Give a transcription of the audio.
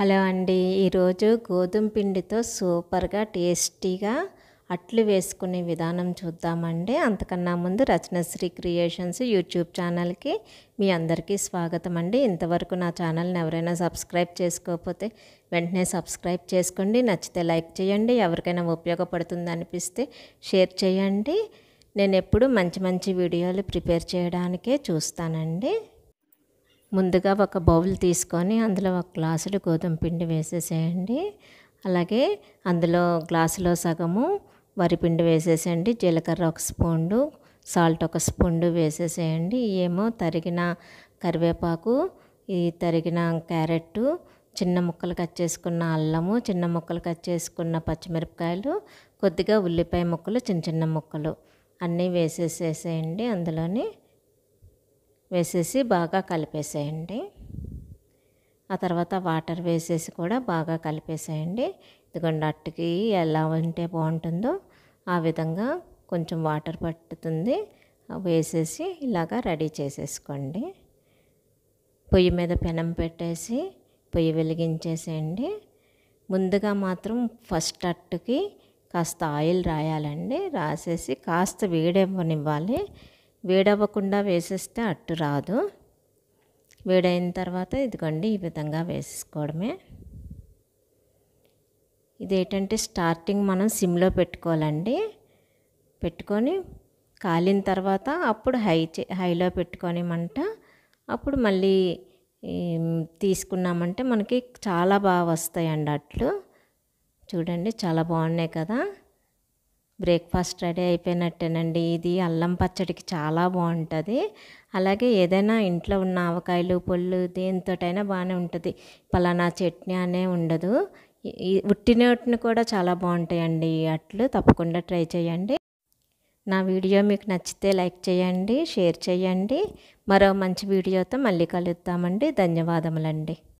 hello అండి ఈరోజు గోధుమ పిండితో సూపర్గా టేస్టీగా అట్లు వేసుకునే విధానం చూద్దామండి అంతకన్నా ముందు రచనశ్రీ క్రియేషన్స్ యూట్యూబ్ ఛానల్కి మీ అందరికీ స్వాగతం అండి ఇంతవరకు నా ఛానల్ని ఎవరైనా సబ్స్క్రైబ్ చేసుకోకపోతే వెంటనే సబ్స్క్రైబ్ చేసుకోండి నచ్చితే లైక్ చేయండి ఎవరికైనా ఉపయోగపడుతుంది అనిపిస్తే షేర్ చేయండి నేను ఎప్పుడు మంచి మంచి వీడియోలు ప్రిపేర్ చేయడానికే చూస్తానండి ముందుగా ఒక బౌల్ తీసుకొని అందులో ఒక గ్లాసులు గోధుమ పిండి వేసేసేయండి అలాగే అందులో గ్లాసులో సగము వరిపిండి వేసేసేయండి జీలకర్ర ఒక స్పూండు సాల్ట్ ఒక స్పూండు వేసేసేయండి ఏమో తరిగిన కరివేపాకు ఈ తరిగిన క్యారెట్ చిన్న ముక్కలు కట్ చేసుకున్న అల్లము చిన్న ముక్కలు కట్ చేసుకున్న పచ్చిమిరపకాయలు కొద్దిగా ఉల్లిపాయ ముక్కలు చిన్న చిన్న ముక్కలు అన్నీ వేసేసేసేయండి అందులోని వేసేసి బాగా కలిపేసేయండి ఆ తర్వాత వాటర్ వేసేసి కూడా బాగా కలిపేసేయండి ఇదిగోండి అట్టుకి ఎలా ఉంటే బాగుంటుందో ఆ విధంగా కొంచెం వాటర్ పట్టుతుంది వేసేసి ఇలాగా రెడీ చేసేసుకోండి పొయ్యి మీద పెనం పెట్టేసి పొయ్యి వెలిగించేసేయండి ముందుగా మాత్రం ఫస్ట్ అట్టుకి కాస్త ఆయిల్ రాయాలండి రాసేసి కాస్త వేడెవ్వనివ్వాలి వేడవ్వకుండా వేసేస్తే అట్టు రాదు వేడైన తర్వాత ఇదిగోండి ఈ విధంగా వేసేసుకోవడమే ఇదేంటంటే స్టార్టింగ్ మనం సిమ్లో పెట్టుకోవాలండి పెట్టుకొని కాలిన తర్వాత అప్పుడు హై హైలో పెట్టుకొని మంట అప్పుడు మళ్ళీ తీసుకున్నామంటే మనకి చాలా బాగా వస్తాయండి అట్లు చూడండి చాలా బాగున్నాయి కదా బ్రేక్ఫాస్ట్ రెడీ అయిపోయినట్టేనండి ఇది అల్లం పచ్చడికి చాలా బాగుంటుంది అలాగే ఏదైనా ఇంట్లో ఉన్న ఆవకాయలు పళ్ళు దేనితోటైనా బాగానే ఉంటుంది పలానా చట్నీ అనే ఉండదు ఉట్టినోటిని కూడా చాలా బాగుంటాయండి అట్లు తప్పకుండా ట్రై చేయండి నా వీడియో మీకు నచ్చితే లైక్ చేయండి షేర్ చేయండి మరో మంచి వీడియోతో మళ్ళీ కలుద్దామండి ధన్యవాదములండి